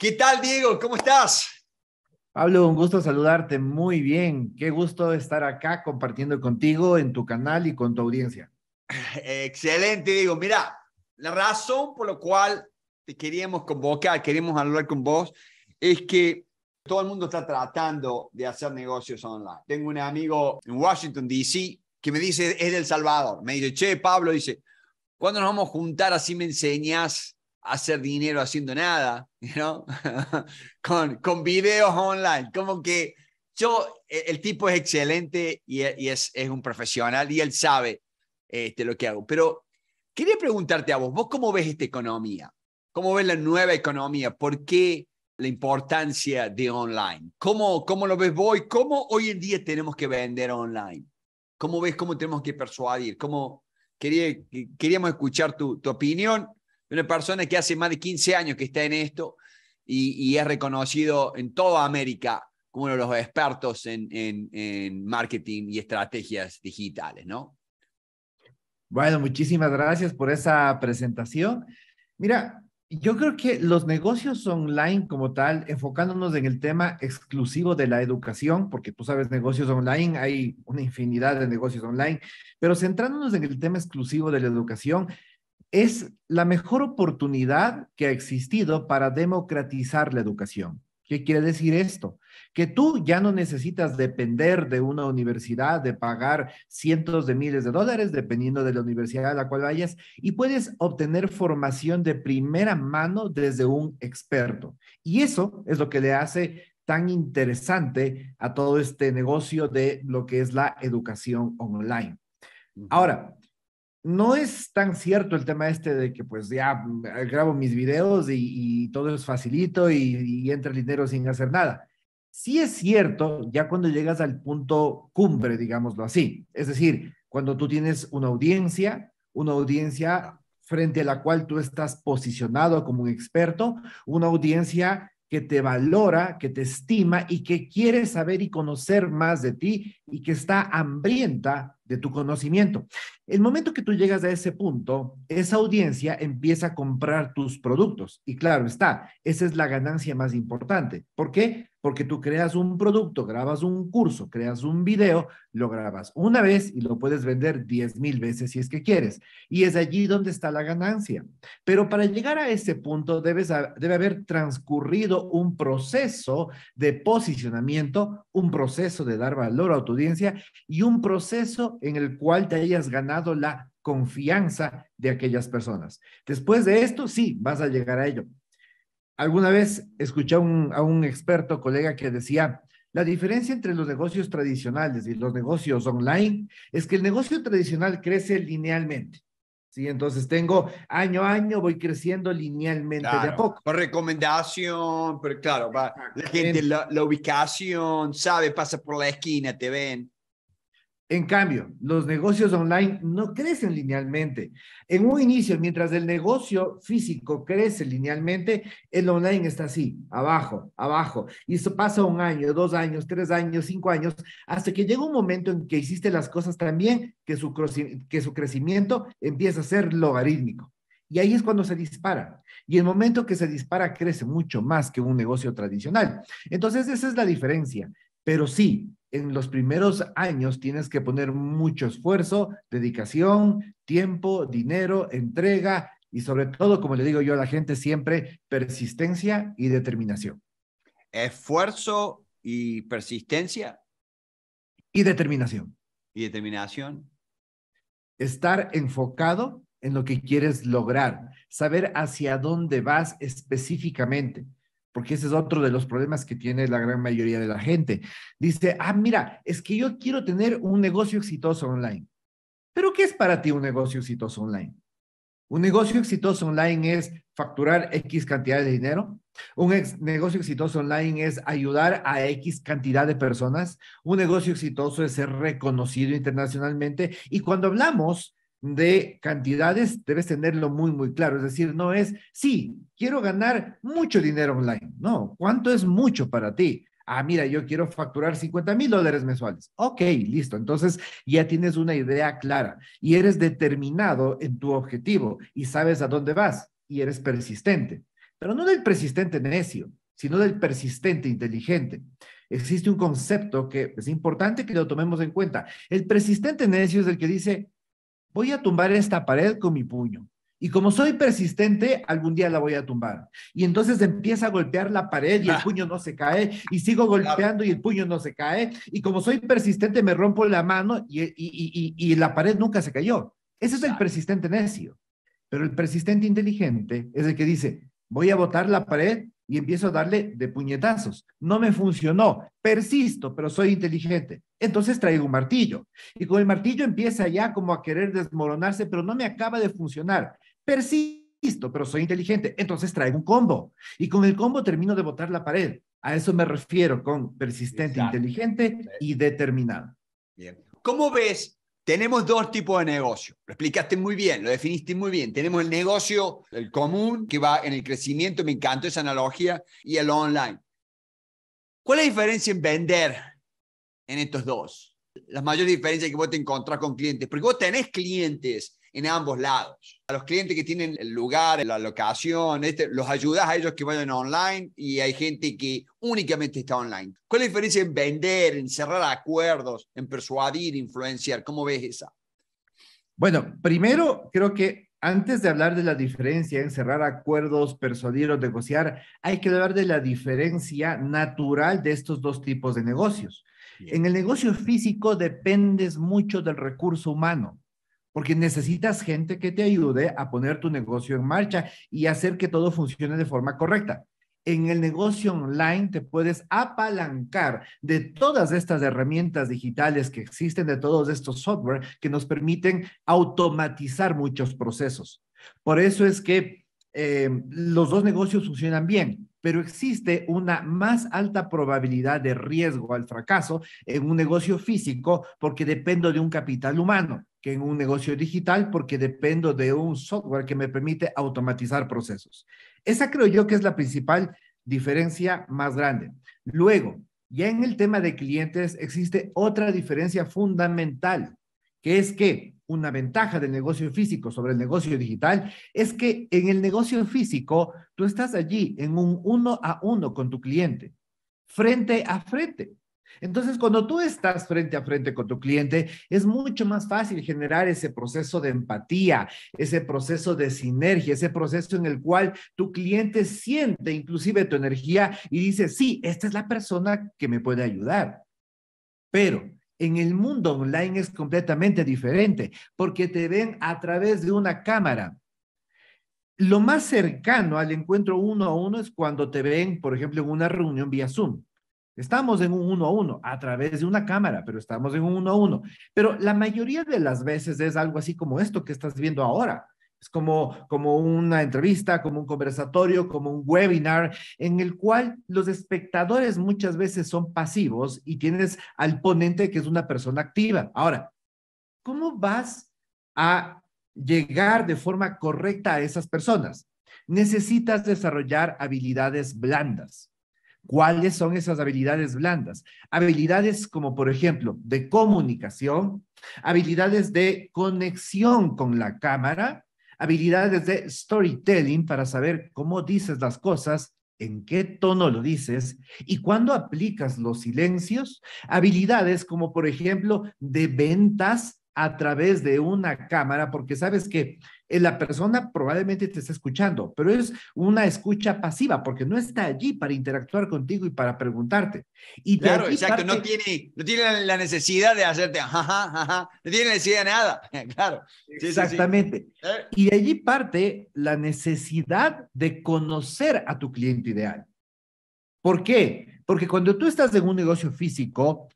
¿Qué tal, Diego? ¿Cómo estás? Pablo, un gusto saludarte. Muy bien. Qué gusto estar acá compartiendo contigo en tu canal y con tu audiencia. Excelente, Diego. Mira, la razón por la cual te queríamos convocar, queríamos hablar con vos, es que todo el mundo está tratando de hacer negocios online. Tengo un amigo en Washington, D.C., que me dice, es del Salvador. Me dice, che, Pablo, dice, ¿cuándo nos vamos a juntar así me enseñas hacer dinero haciendo nada, ¿no? con, con videos online. Como que yo, e, el tipo es excelente e, y, es, es un profesional y él sabe este, lo que hago. Pero quería preguntarte a vos, ¿vos cómo ves esta economía? ¿Cómo ves la nueva economía? ¿Por qué la importancia de online? ¿Cómo, cómo lo ves vos cómo hoy en día tenemos que vender online? ¿Cómo ves cómo tenemos que persuadir? ¿Cómo, quería, queríamos escuchar tu, tu opinión una persona que hace más de 15 años que está en esto y, es reconocido en toda América como uno de los expertos en, en, en, marketing y estrategias digitales, ¿no? Bueno, muchísimas gracias por esa presentación. Mira, yo creo que los negocios online como tal, enfocándonos en el tema exclusivo de la educación, porque tú sabes, negocios online, hay una infinidad de negocios online, pero centrándonos en el tema exclusivo de la educación, es la mejor oportunidad que ha existido para democratizar la educación. ¿Qué quiere decir esto? Que tú ya no necesitas depender de una universidad, de pagar cientos de miles de dólares, dependiendo de la universidad a la cual vayas, y puedes obtener formación de primera mano desde un experto. Y eso es lo que le hace tan interesante a todo este negocio de lo que es la educación online. Ahora, no es tan cierto el tema este de que pues ya grabo mis videos y, todo es facilito y, y, entra el dinero sin hacer nada. Sí es cierto ya cuando llegas al punto cumbre, digámoslo así. Es decir, cuando tú tienes una audiencia, una audiencia frente a la cual tú estás posicionado como un experto, una audiencia que te valora, que te estima y que quiere saber y conocer más de ti y que está hambrienta de tu conocimiento. El momento que tú llegas a ese punto, esa audiencia empieza a comprar tus productos. Y claro está, esa es la ganancia más importante. ¿Por qué? porque tú creas un producto, grabas un curso, creas un video, lo grabas una vez y lo puedes vender 10 mil veces si es que quieres. Y es allí donde está la ganancia. Pero para llegar a ese punto debes, debe haber transcurrido un proceso de posicionamiento, un proceso de dar valor a tu audiencia y un proceso en el cual te hayas ganado la confianza de aquellas personas. Después de esto, sí, vas a llegar a ello. Alguna vez escuché a un, experto, colega, que decía, la diferencia entre los negocios tradicionales y los negocios online es que el negocio tradicional crece linealmente. Sí, entonces tengo año a año, voy creciendo linealmente de a poco. Por recomendación, pero claro, la gente, la, ubicación, sabe, pasa por la esquina, te ven. En cambio, los negocios online no crecen linealmente. En un inicio, mientras el negocio físico crece linealmente, el online está así, abajo, abajo. Y eso pasa un año, dos años, tres años, cinco años, hasta que llega un momento en que hiciste las cosas tan que que su crecimiento empieza a ser logarítmico. Y ahí es cuando se dispara. Y el momento que se dispara crece mucho más que un negocio tradicional. Entonces, esa es la diferencia. Pero sí, en los primeros años tienes que poner mucho esfuerzo, dedicación, tiempo, dinero, entrega y sobre todo, como le digo yo a la gente siempre, persistencia y determinación. Esfuerzo y persistencia. Y determinación. Y determinación. Estar enfocado en lo que quieres lograr, saber hacia dónde vas específicamente porque ese es otro de los problemas que tiene la gran mayoría de la gente. Dice, ah, mira, es que yo quiero tener un negocio exitoso online. Pero ¿qué es para ti un negocio exitoso online? Un negocio exitoso online es facturar X cantidad de dinero. Un negocio exitoso online es ayudar a X cantidad de personas. Un negocio exitoso es ser reconocido internacionalmente. Y cuando hablamos de cantidades, debes tenerlo muy, muy claro. Es decir, no es, sí, quiero ganar mucho dinero online. No, ¿cuánto es mucho para ti? Ah, mira, yo quiero facturar 50 mil dólares mensuales. Ok, listo. Entonces ya tienes una idea clara y eres determinado en tu objetivo y sabes a dónde vas y eres persistente. Pero no del persistente necio, sino del persistente inteligente existe un concepto que es importante que lo tomemos en cuenta. El persistente necio es el que dice, voy a tumbar esta pared con mi puño. Y como soy persistente, algún día la voy a tumbar. Y entonces empieza a golpear la pared y el ah. puño no se cae. Y sigo golpeando y el puño no se cae. Y como soy persistente, me rompo la mano y, y, la pared nunca se cayó. Ese es el persistente necio. Pero el persistente inteligente es el que dice, voy a botar la pared, y empiezo a darle de puñetazos. No me funcionó, persisto, pero soy inteligente. Entonces traigo un martillo y con el martillo empieza ya como a querer desmoronarse, pero no me acaba de funcionar. Persisto, pero soy inteligente. Entonces traigo un combo y con el combo termino de botar la pared. A eso me refiero con persistente, inteligente y determinado. Bien. ¿Cómo ves tenemos dos tipos de negocio. Lo explicaste muy bien, lo definiste muy bien. Tenemos el negocio, el común, que va en el crecimiento, me encantó esa analogía, y el online. ¿Cuál es la diferencia en vender en estos dos? La mayor diferencia que vos te encontrás con clientes, porque vos tenés clientes en ambos lados. A los clientes que tienen el lugar, la locación, este, los ayudas a ellos que vayan online y hay gente que únicamente está online. ¿Cuál es la diferencia en vender, en cerrar acuerdos, en persuadir, influenciar? ¿Cómo ves esa? Bueno, primero creo que antes de hablar de la diferencia en cerrar acuerdos, persuadir o negociar, hay que hablar de la diferencia natural de estos dos tipos de negocios. En el negocio físico dependes mucho del recurso humano porque necesitas gente que te ayude a poner tu negocio en marcha y hacer que todo funcione de forma correcta. En el negocio online te puedes apalancar de todas estas herramientas digitales que existen, de todos estos software que nos permiten automatizar muchos procesos. Por eso es que eh, los dos negocios funcionan bien pero existe una más alta probabilidad de riesgo al fracaso en un negocio físico porque dependo de un capital humano que en un negocio digital porque dependo de un software que me permite automatizar procesos. Esa creo yo que es la principal diferencia más grande. Luego, ya en el tema de clientes existe otra diferencia fundamental, que es que una ventaja del negocio físico sobre el negocio digital es que en el negocio físico tú estás allí en un uno a uno con tu cliente, frente a frente. Entonces, cuando tú estás frente a frente con tu cliente, es mucho más fácil generar ese proceso de empatía, ese proceso de sinergia, ese proceso en el cual tu cliente siente inclusive tu energía y dice, sí, esta es la persona que me puede ayudar. Pero en el mundo online es completamente diferente porque te ven a través de una cámara. Lo más cercano al encuentro uno a uno es cuando te ven, por ejemplo, en una reunión vía Zoom. Estamos en un uno a uno a través de una cámara, pero estamos en un uno a uno. Pero la mayoría de las veces es algo así como esto que estás viendo ahora. Es como, como una entrevista, como un conversatorio, como un webinar, en el cual los espectadores muchas veces son pasivos y tienes al ponente que es una persona activa. Ahora, ¿cómo vas a llegar de forma correcta a esas personas? Necesitas desarrollar habilidades blandas. ¿Cuáles son esas habilidades blandas? Habilidades como, por ejemplo, de comunicación, habilidades de conexión con la cámara habilidades de storytelling para saber cómo dices las cosas, en qué tono lo dices y cuándo aplicas los silencios, habilidades como por ejemplo de ventas a través de una cámara, porque sabes que eh, la persona probablemente te está escuchando, pero es una escucha pasiva, porque no está allí para interactuar contigo y para preguntarte. Y claro, exacto, no, tiene, no tiene la necesidad de hacerte, ajá, no tiene necesidad de nada, claro. Exactamente. Eh. Y de allí parte la necesidad de conocer a tu cliente ideal. ¿Por qué? Porque cuando tú estás en un negocio físico,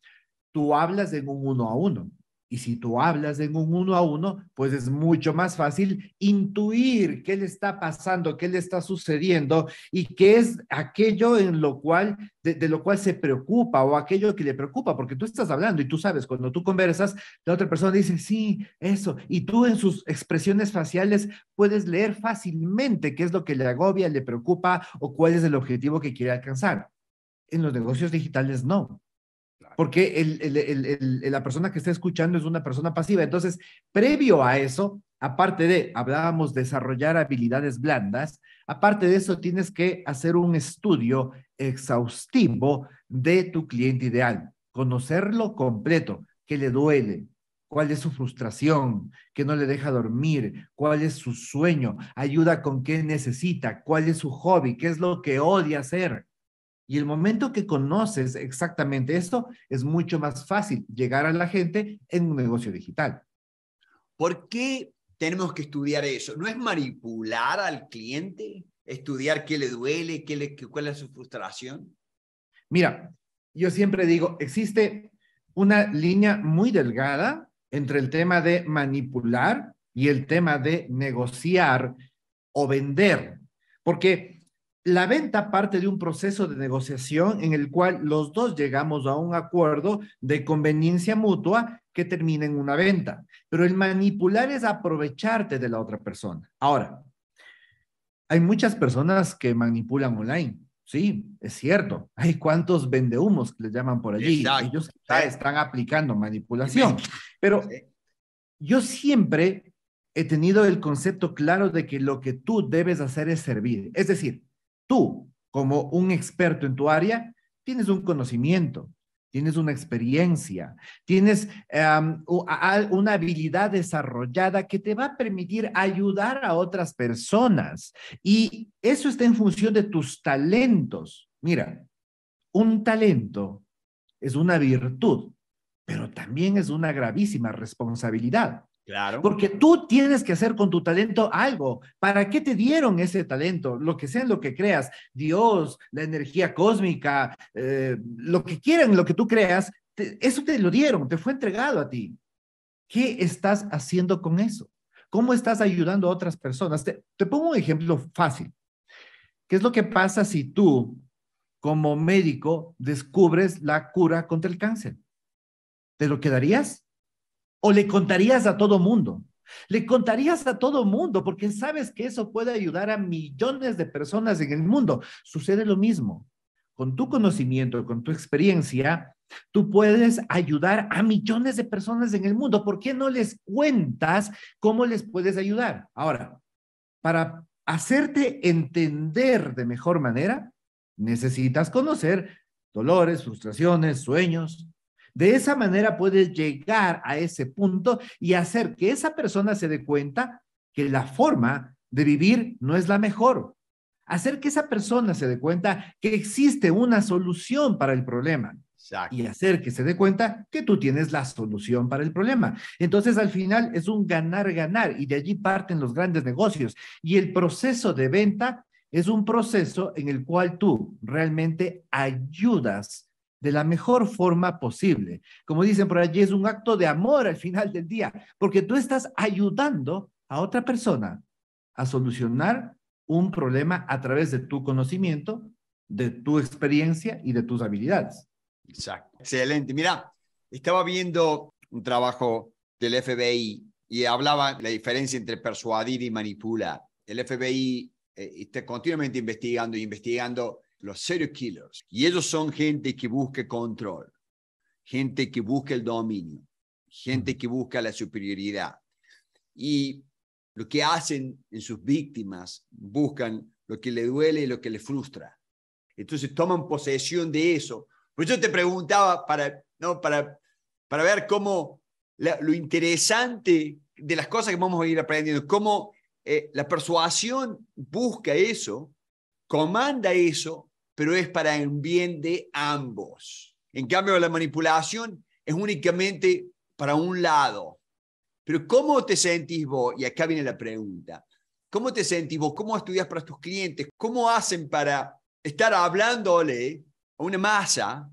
tú hablas en un uno a uno y si tú hablas en un uno a uno, pues es mucho más fácil intuir qué le está pasando, qué le está sucediendo y qué es aquello en lo cual, de, de, lo cual se preocupa o aquello que le preocupa, porque tú estás hablando y tú sabes, cuando tú conversas, la otra persona dice, sí, eso. Y tú en sus expresiones faciales puedes leer fácilmente qué es lo que le agobia, le preocupa o cuál es el objetivo que quiere alcanzar. En los negocios digitales no porque la persona que está escuchando es una persona pasiva. Entonces, previo a eso, aparte de, hablábamos, desarrollar habilidades blandas, aparte de eso, tienes que hacer un estudio exhaustivo de tu cliente ideal, conocerlo completo, qué le duele, cuál es su frustración, qué no le deja dormir, cuál es su sueño, ayuda con qué necesita, cuál es su hobby, qué es lo que odia hacer y el momento que conoces exactamente esto, es mucho más fácil llegar a la gente en un negocio digital. ¿Por qué tenemos que estudiar eso? ¿No es manipular al cliente? ¿Estudiar qué le duele, qué le, cuál es su frustración? Mira, yo siempre digo, existe una línea muy delgada entre el tema de manipular y el tema de negociar o vender. Porque la venta parte de un proceso de negociación en el cual los dos llegamos a un acuerdo de conveniencia mutua que termina en una venta. Pero el manipular es aprovecharte de la otra persona. Ahora, hay muchas personas que manipulan online. Sí, es cierto. Hay cuantos vendehumos que les llaman por allí. Ellos están aplicando manipulación. Pero yo siempre he tenido el concepto claro de que lo que tú debes hacer es servir. Es decir, tú, como un experto en tu área, tienes un conocimiento, tienes una experiencia, tienes una habilidad desarrollada que te va a permitir ayudar a otras personas. Y eso está en función de tus talentos. Mira, un talento es una virtud, pero también es una gravísima responsabilidad. Claro. Porque tú tienes que hacer con tu talento algo. ¿Para qué te dieron ese talento? Lo que sea, lo que creas, Dios, la energía cósmica, eh, lo que quieran, lo que tú creas, eso te lo dieron, te fue entregado a ti. ¿Qué estás haciendo con eso? ¿Cómo estás ayudando a otras personas? te pongo un ejemplo fácil. ¿Qué es lo que pasa si tú, como médico, descubres la cura contra el cáncer? ¿Te lo quedarías? o le contarías a todo mundo? Le contarías a todo mundo porque sabes que eso puede ayudar a millones de personas en el mundo. Sucede lo mismo. Con tu conocimiento, con tu experiencia, tú puedes ayudar a millones de personas en el mundo. ¿Por qué no les cuentas cómo les puedes ayudar? Ahora, para hacerte entender de mejor manera, necesitas conocer dolores, frustraciones, sueños, de esa manera puedes llegar a ese punto y hacer que esa persona se dé cuenta que la forma de vivir no es la mejor. Hacer que esa persona se dé cuenta que existe una solución para el problema. Y hacer que se dé cuenta que tú tienes la solución para el problema. Entonces, al final es un ganar-ganar y de allí parten los grandes negocios. Y el proceso de venta es un proceso en el cual tú realmente ayudas de la mejor forma posible. Como dicen por allí, es un acto de amor al final del día, porque tú estás ayudando a otra persona a solucionar un problema a través de tu conocimiento, de tu experiencia y de tus habilidades. Exacto. Excelente. Mira, estaba viendo un trabajo del FBI y hablaba la diferencia entre persuadir y manipular. El FBI eh, está continuamente investigando y investigando los serial killers. Y ellos son gente que busca control, gente que busca el dominio, gente que busca la superioridad. Y lo que hacen en sus víctimas, buscan lo que le duele y lo que le frustra. Entonces toman posesión de eso. Pues yo te preguntaba para, ¿no? para, para ver cómo lo interesante de las cosas que vamos a ir aprendiendo, cómo eh, la persuasión busca eso, comanda eso pero es para el bien de ambos. En cambio, la manipulación es únicamente para un lado. Pero ¿cómo te sentís vos? Y acá viene la pregunta. ¿Cómo te sentís vos? ¿Cómo estudias para tus clientes? ¿Cómo hacen para estar hablándole a una masa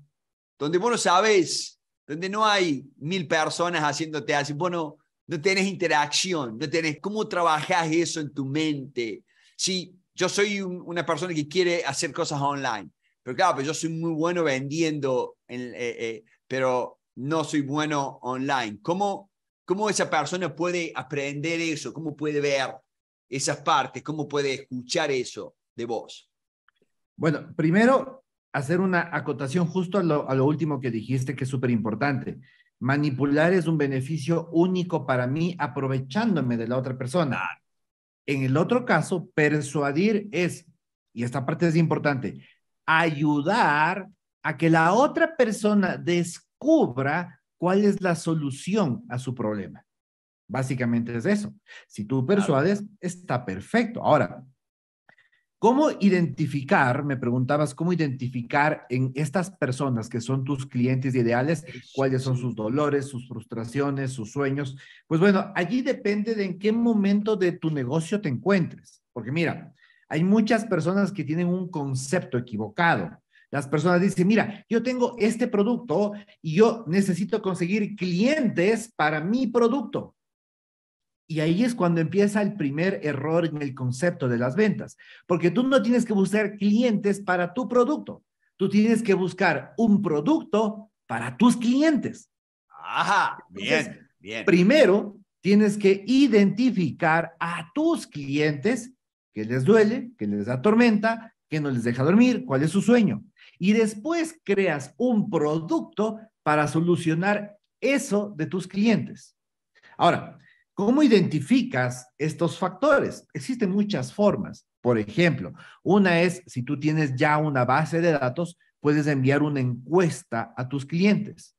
donde vos no sabes, donde no hay mil personas haciéndote así? Bueno, no tenés interacción, no tenés cómo trabajás eso en tu mente. Si yo soy una persona que quiere hacer cosas online, pero claro, pues yo soy muy bueno vendiendo, eh, eh, pero no soy bueno online. ¿Cómo, ¿Cómo esa persona puede aprender eso? ¿Cómo puede ver esas partes? ¿Cómo puede escuchar eso de vos? Bueno, primero, hacer una acotación justo a lo, a lo último que dijiste, que es súper importante. Manipular es un beneficio único para mí aprovechándome de la otra persona. En el otro caso, persuadir es, y esta parte es importante, ayudar a que la otra persona descubra cuál es la solución a su problema. Básicamente es eso. Si tú persuades, está perfecto. Ahora, ¿Cómo identificar, me preguntabas, cómo identificar en estas personas que son tus clientes ideales, cuáles son sus dolores, sus frustraciones, sus sueños? Pues bueno, allí depende de en qué momento de tu negocio te encuentres. Porque mira, hay muchas personas que tienen un concepto equivocado. Las personas dicen, mira, yo tengo este producto y yo necesito conseguir clientes para mi producto. Y ahí es cuando empieza el primer error en el concepto de las ventas, porque tú no tienes que buscar clientes para tu producto, tú tienes que buscar un producto para tus clientes. Ajá, bien, bien. Primero, tienes que identificar a tus clientes que les duele, que les atormenta, que no les deja dormir, cuál es su sueño. Y después creas un producto para solucionar eso de tus clientes. Ahora, ¿Cómo identificas estos factores? Existen muchas formas. Por ejemplo, una es, si tú tienes ya una base de datos, puedes enviar una encuesta a tus clientes.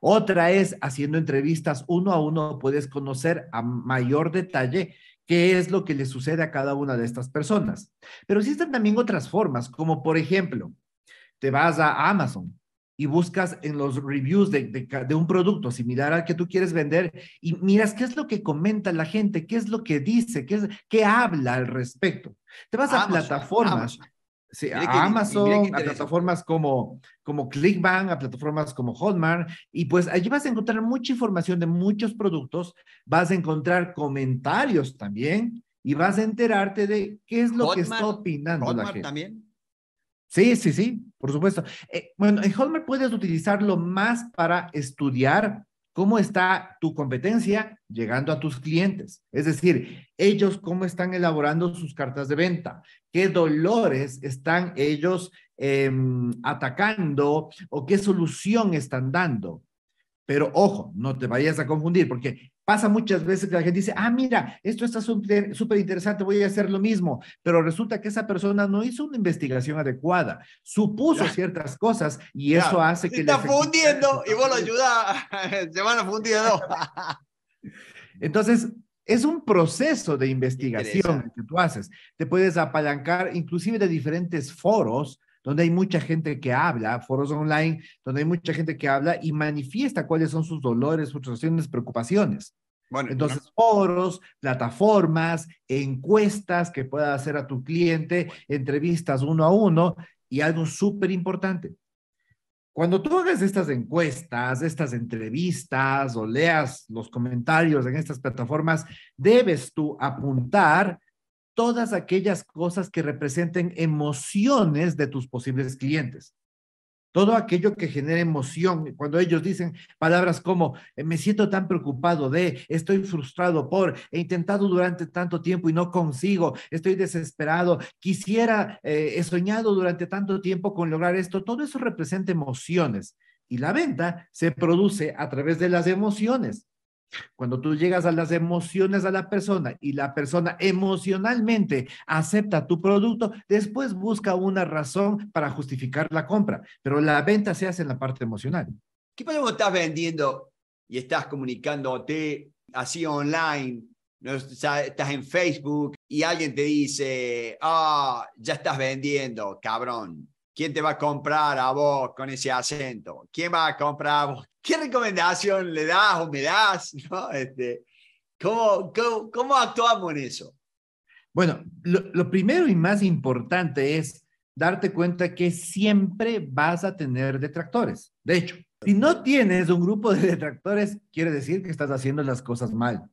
Otra es, haciendo entrevistas uno a uno, puedes conocer a mayor detalle qué es lo que le sucede a cada una de estas personas. Pero existen también otras formas, como por ejemplo, te vas a Amazon y buscas en los reviews de, un producto similar al que tú quieres vender y miras qué es lo que comenta la gente, qué es lo que dice, qué, habla al respecto. Te vas a plataformas. a Amazon, a plataformas como, como ClickBank, a plataformas como Hotmart, y pues allí vas a encontrar mucha información de muchos productos, vas a encontrar comentarios también, y vas a enterarte de qué es lo que está opinando la gente. también? Sí, sí, sí, por supuesto. Eh, bueno, en Holmer puedes utilizarlo más para estudiar cómo está tu competencia llegando a tus clientes. Es decir, ellos cómo están elaborando sus cartas de venta, qué dolores están ellos em, atacando o qué solución están dando. Pero ojo, no te vayas a confundir, porque Pasa muchas veces que la gente dice, ah, mira, esto está súper interesante, voy a hacer lo mismo, pero resulta que esa persona no hizo una investigación adecuada, supuso ciertas cosas y eso hace que... Se Está fundiendo y vos lo ayudas, se van a fundir Entonces, es un proceso de investigación que tú haces. Te puedes apalancar inclusive de diferentes foros donde hay mucha gente que habla, foros online, donde hay mucha gente que habla y manifiesta cuáles son sus dolores, frustraciones, preocupaciones. Bueno, Entonces, foros, plataformas, encuestas que pueda hacer a tu cliente, entrevistas uno a uno y algo súper importante. Cuando tú hagas estas encuestas, estas entrevistas o leas los comentarios en estas plataformas, debes tú apuntar todas aquellas cosas que representen emociones de tus posibles clientes. Todo aquello que genera emoción, cuando ellos dicen palabras como, eh, me siento tan preocupado de, estoy frustrado por, he intentado durante tanto tiempo y no consigo, estoy desesperado, quisiera, eh, he soñado durante tanto tiempo con lograr esto, todo eso representa emociones y la venta se produce a través de las emociones. Cuando tú llegas a las emociones a la persona y la persona emocionalmente acepta tu producto, después busca una razón para justificar la compra, pero la venta se hace en la parte emocional. ¿Qué pasa cuando estás vendiendo y estás comunicándote así online? Estás en Facebook y alguien te dice, ah, ya estás vendiendo, cabrón. ¿Quién te va a comprar a vos con ese acento? ¿Quién va a comprar a vos ¿Qué recomendación le das o me das? ¿no? Este, ¿cómo, cómo, actuamos en eso? Bueno, lo, primero y más importante es darte cuenta que siempre vas a tener detractores. De hecho, si no tienes un grupo de detractores, quiere decir que estás haciendo las cosas mal.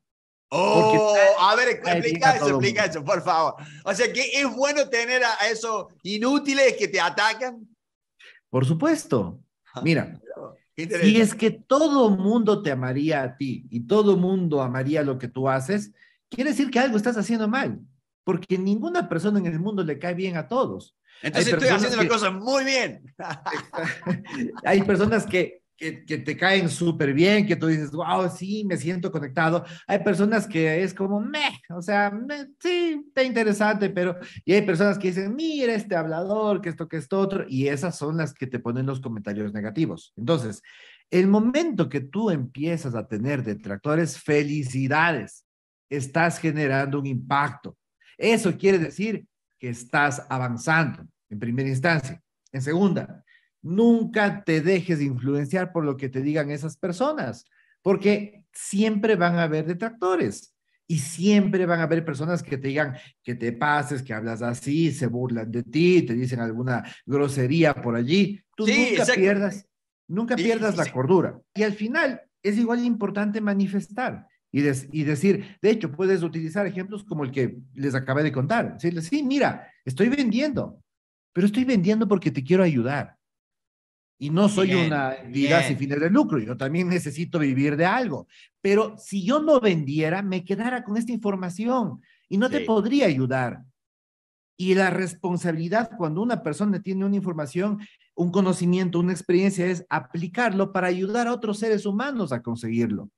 Oh, a ver, explica eso, explica eso, por favor. O sea, que es bueno tener a esos inútiles que te atacan. Por supuesto. Ah, Mira, y es que todo mundo te amaría a ti y todo mundo amaría lo que tú haces, quiere decir que algo estás haciendo mal, porque ninguna persona en el mundo le cae bien a todos. Entonces estoy haciendo la cosa muy bien. hay personas que que, te caen súper bien, que tú dices, wow, sí, me siento conectado. Hay personas que es como, meh, o sea, sí, está interesante, pero. Y hay personas que dicen, mira este hablador, que esto, que esto otro, y esas son las que te ponen los comentarios negativos. Entonces, el momento que tú empiezas a tener detractores, felicidades, estás generando un impacto. Eso quiere decir que estás avanzando en primera instancia. En segunda, Nunca te dejes influenciar por lo que te digan esas personas, porque siempre van a haber detractores y siempre van a haber personas que te digan que te pases, que hablas así, se burlan de ti, te dicen alguna grosería por allí. Tú nunca pierdas, nunca pierdas la cordura. Y al final es igual importante manifestar. Y, y, decir, de hecho, puedes utilizar ejemplos como el que les acabé de contar. Decirles, sí, mira, estoy vendiendo, pero estoy vendiendo porque te quiero ayudar. Y no soy una vida sin fines de lucro, yo también necesito vivir de algo. Pero si yo no vendiera, me quedara con esta información y no te podría ayudar. Y la responsabilidad cuando una persona tiene una información, un conocimiento, una experiencia es aplicarlo para ayudar a otros seres humanos a conseguirlo.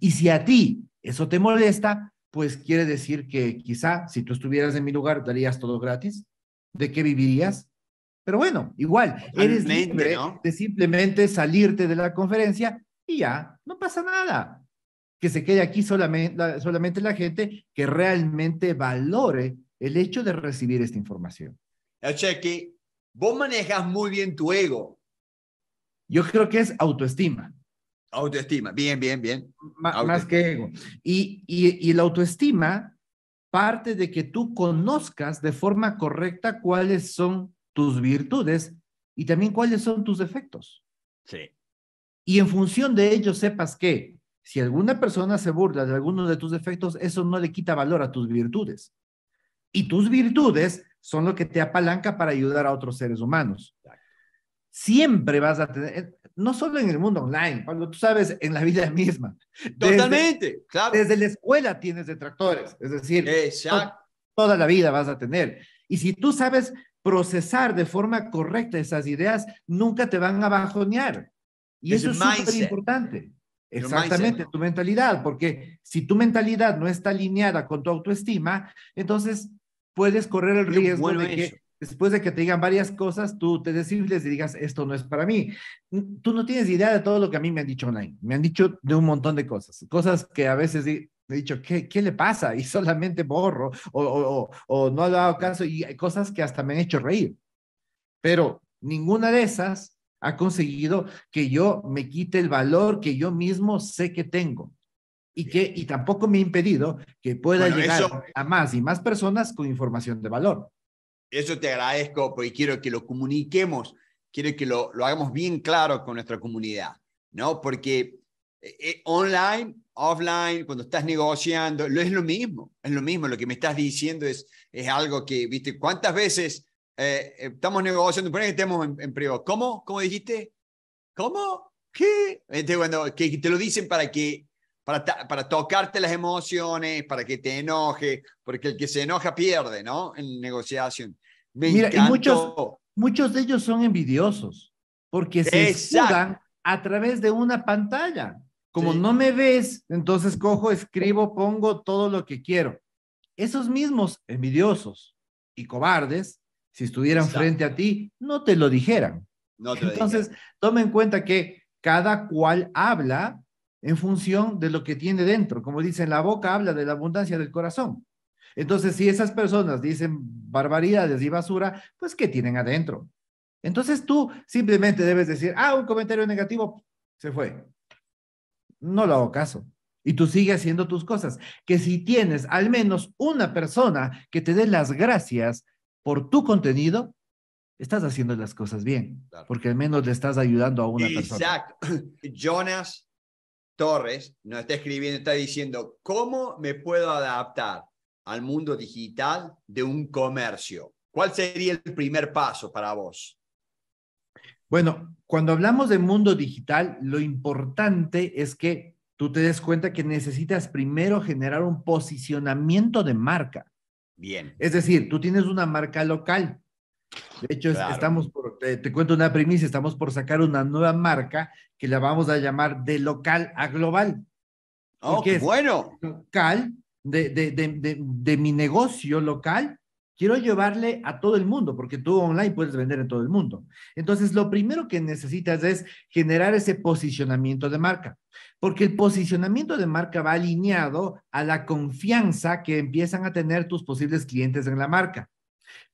Y si a ti eso te molesta, pues quiere decir que quizá si tú estuvieras en mi lugar, darías todo gratis. ¿De qué vivirías? Pero bueno, igual, eres libre de simplemente salirte de la conferencia y ya, no pasa nada. Que se quede aquí solamente, solamente la gente que realmente valore el hecho de recibir esta información. O que vos manejas muy bien tu ego. Yo creo que es autoestima. Autoestima, bien, bien, bien. más que ego. Y, y, y la autoestima parte de que tú conozcas de forma correcta cuáles son tus virtudes y también cuáles son tus defectos. Sí. Y en función de ello sepas que si alguna persona se burla de alguno de tus defectos, eso no le quita valor a tus virtudes. Y tus virtudes son lo que te apalanca para ayudar a otros seres humanos. Siempre vas a tener, eh, no solo en el mundo online, cuando tú sabes, en la vida misma. Totalmente, desde, claro. Desde la escuela tienes detractores, es decir, toda la vida vas a tener. Y si tú sabes procesar de forma correcta esas ideas, nunca te van a bajonear. Y eso es súper importante. Exactamente, tu mentalidad, porque si tu mentalidad no está alineada con tu autoestima, entonces puedes correr el riesgo de que después de que te digan varias cosas, tú te desinfles y digas, esto no es para mí. Tú no tienes idea de todo lo que a mí me han dicho online. Me han dicho de un montón de cosas, cosas que a veces he dicho, ¿qué, ¿qué, le pasa? Y solamente borro o, o, no lo hago caso y hay cosas que hasta me han hecho reír. Pero ninguna de esas ha conseguido que yo me quite el valor que yo mismo sé que tengo y que y tampoco me ha impedido que pueda llegar a más y más personas con información de valor. Eso te agradezco porque quiero que lo comuniquemos, quiero que lo, lo hagamos bien claro con nuestra comunidad, ¿no? Porque eh, eh, online offline, cuando estás negociando, es lo mismo, es lo mismo, lo que me estás diciendo es, es algo que, viste, ¿cuántas veces eh, estamos negociando, por que estemos en, privado, ¿cómo? ¿Cómo dijiste? ¿Cómo? ¿Qué? Este, bueno, que te lo dicen para que, para, para tocarte las emociones, para que te enoje, porque el que se enoja pierde, ¿no? En negociación. Mira, y muchos, muchos de ellos son envidiosos, porque se juzgan a través de una pantalla. Como no me ves, entonces cojo, escribo, pongo todo lo que quiero. Esos mismos envidiosos y cobardes, si estuvieran frente a ti, no te lo dijeran. entonces, tomen en cuenta que cada cual habla en función de lo que tiene dentro. Como dicen, la boca habla de la abundancia del corazón. Entonces, si esas personas dicen barbaridades y basura, pues ¿qué tienen adentro? Entonces tú simplemente debes decir, ah, un comentario negativo, se fue no lo hago caso. Y tú sigues haciendo tus cosas. Que si tienes al menos una persona que te dé las gracias por tu contenido, estás haciendo las cosas bien, porque al menos le estás ayudando a una persona. Exacto. Jonas Torres nos está escribiendo, está diciendo, ¿cómo me puedo adaptar al mundo digital de un comercio? ¿Cuál sería el primer paso para vos? Bueno, cuando hablamos de mundo digital, lo importante es que tú te des cuenta que necesitas primero generar un posicionamiento de marca. Bien. Es decir, tú tienes una marca local. De hecho, estamos te, cuento una premisa: estamos por sacar una nueva marca que la vamos a llamar de local a global. Oh, bueno. Local de, de, de mi negocio local Quiero llevarle a todo el mundo, porque tú online puedes vender en todo el mundo. Entonces, lo primero que necesitas es generar ese posicionamiento de marca, porque el posicionamiento de marca va alineado a la confianza que empiezan a tener tus posibles clientes en la marca.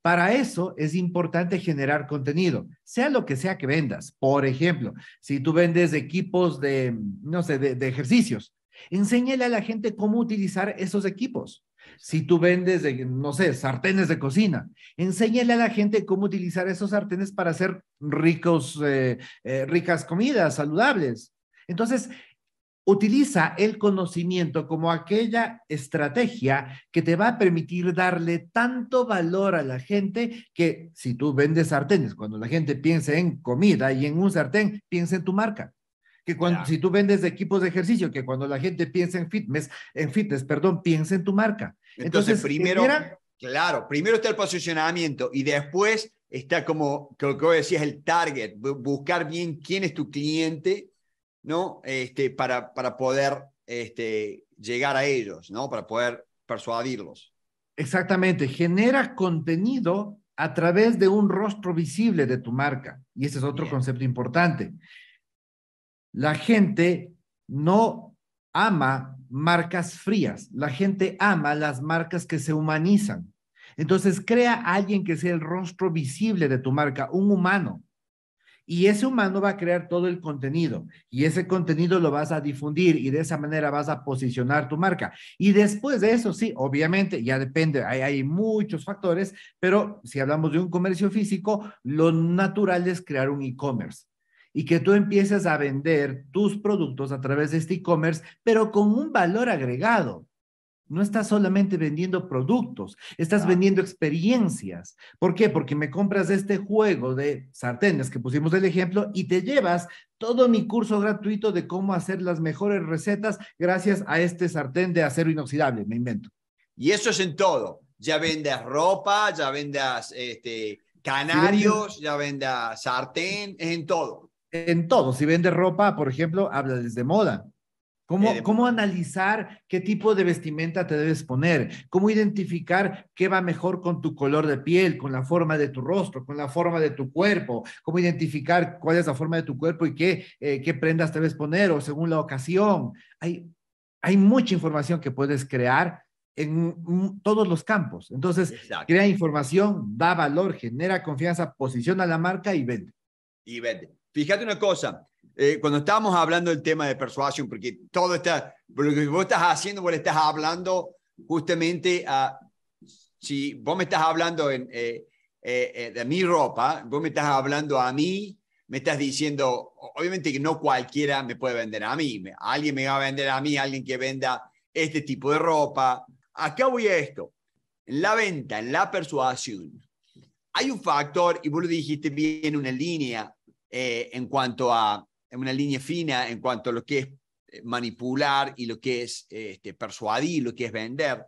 Para eso es importante generar contenido, sea lo que sea que vendas. Por ejemplo, si tú vendes equipos de, no sé, de, ejercicios, enséñale a la gente cómo utilizar esos equipos. Si tú vendes, no sé, sartenes de cocina, enséñale a la gente cómo utilizar esos sartenes para hacer ricos, eh, eh, ricas comidas saludables. Entonces, utiliza el conocimiento como aquella estrategia que te va a permitir darle tanto valor a la gente que si tú vendes sartenes, cuando la gente piense en comida y en un sartén, piense en tu marca si tú vendes equipos de ejercicio, que cuando la gente piensa en fitness, en fitness, perdón, piensa en tu marca. Entonces, primero, claro, primero está el posicionamiento y después está como, creo que decías, el target, buscar bien quién es tu cliente, ¿no? Este, para, para poder este, llegar a ellos, ¿no? Para poder persuadirlos. Exactamente, genera contenido a través de un rostro visible de tu marca. Y ese es otro concepto importante. La gente no ama marcas frías, la gente ama las marcas que se humanizan. Entonces, crea alguien que sea el rostro visible de tu marca, un humano. Y ese humano va a crear todo el contenido y ese contenido lo vas a difundir y de esa manera vas a posicionar tu marca. Y después de eso, sí, obviamente, ya depende, hay, hay muchos factores, pero si hablamos de un comercio físico, lo natural es crear un e-commerce y que tú empieces a vender tus productos a través de este e-commerce, pero con un valor agregado. No estás solamente vendiendo productos, estás vendiendo experiencias. ¿Por qué? Porque me compras este juego de sartenes que pusimos el ejemplo y te llevas todo mi curso gratuito de cómo hacer las mejores recetas gracias a este sartén de acero inoxidable, me invento. Y eso es en todo. Ya vendas ropa, ya vendas este, canarios, ya vendas sartén, es en todo en todo. Si vende ropa, por ejemplo, habla desde moda. ¿Cómo, eh, ¿Cómo analizar qué tipo de vestimenta te debes poner? ¿Cómo identificar qué va mejor con tu color de piel, con la forma de tu rostro, con la forma de tu cuerpo? ¿Cómo identificar cuál es la forma de tu cuerpo y qué, eh, qué prendas debes poner o según la ocasión? Hay, hay mucha información que puedes crear en todos los campos. Entonces, crea información, da valor, genera confianza, posiciona la marca y vende. Y vende. Fíjate una cosa, eh, cuando estábamos hablando del tema de persuasión, porque todo está, lo que vos estás haciendo, vos le estás hablando justamente a, si vos me estás hablando en, eh, eh, de mi ropa, vos me estás hablando a mí, me estás diciendo, obviamente que no cualquiera me puede vender a mí, alguien me va a vender a mí, alguien que venda este tipo de ropa. Acá voy a esto, en la venta, en la persuasión, hay un factor, y vos lo dijiste bien, una línea eh, en cuanto a una línea fina, en cuanto a lo que es eh, manipular y lo que es eh, este, persuadir, lo que es vender.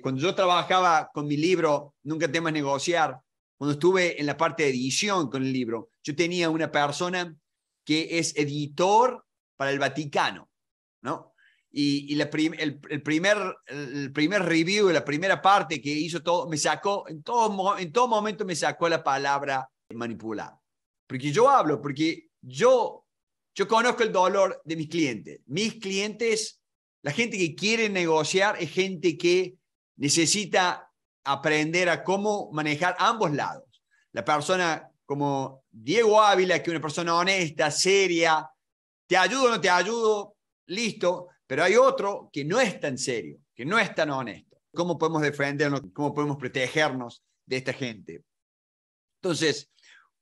cuando yo trabajaba con mi libro, Nunca temas negociar, cuando estuve en la parte de edición con el libro, yo tenía una persona que es editor para el Vaticano, ¿no? Y, la el, primer, el primer review, la primera parte que hizo todo, me sacó, en todo, en todo momento me sacó la palabra manipular. Porque yo hablo, porque yo, yo conozco el dolor de mis clientes. Mis clientes, la gente que quiere negociar es gente que necesita aprender a cómo manejar ambos lados. La persona como Diego Ávila, que es una persona honesta, seria, te ayudo o no te ayudo, listo, pero hay otro que no es tan serio, que no es tan honesto. ¿Cómo podemos defendernos? ¿Cómo podemos protegernos de esta gente? Entonces,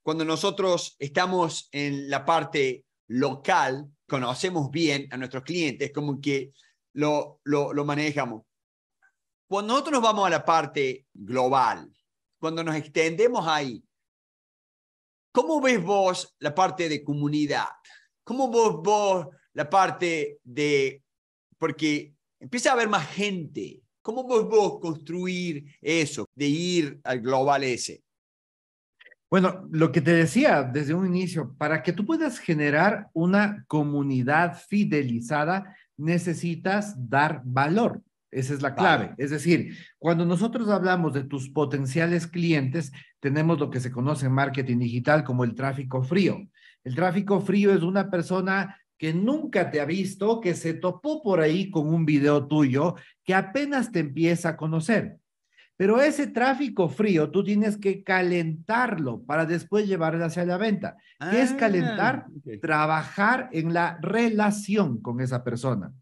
cuando nosotros estamos en la parte local, conocemos bien a nuestros clientes, como que lo, lo, manejamos. Cuando nosotros nos vamos a la parte global, cuando nos extendemos ahí, ¿cómo ves vos la parte de comunidad? ¿Cómo vos vos la parte de, porque empieza a haber más gente, ¿cómo vos vos construir eso, de ir al global ese? Bueno, lo que te decía desde un inicio, para que tú puedas generar una comunidad fidelizada, necesitas dar valor. Esa es la clave. Es decir, cuando nosotros hablamos de tus potenciales clientes, tenemos lo que se conoce en marketing digital como el tráfico frío. El tráfico frío es una persona que nunca te ha visto, que se topó por ahí con un video tuyo, que apenas te empieza a conocer. Pero ese tráfico frío tú tienes que calentarlo para después llevarlo hacia la venta. es calentar? Ah, Trabajar en la relación con esa persona.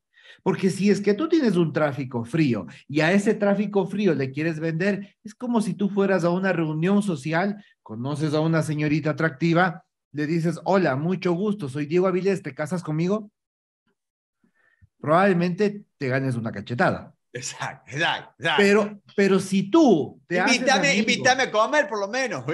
Porque si es que tú tienes un tráfico frío y a ese tráfico frío le quieres vender, es como si tú fueras a una reunión social, conoces a una señorita atractiva, le dices, hola, mucho gusto, soy Diego Avilés, ¿te casas conmigo? Probablemente te ganes una cachetada. Exacto, exacto, Pero, pero si tú te invítame, haces invítame a comer por lo menos.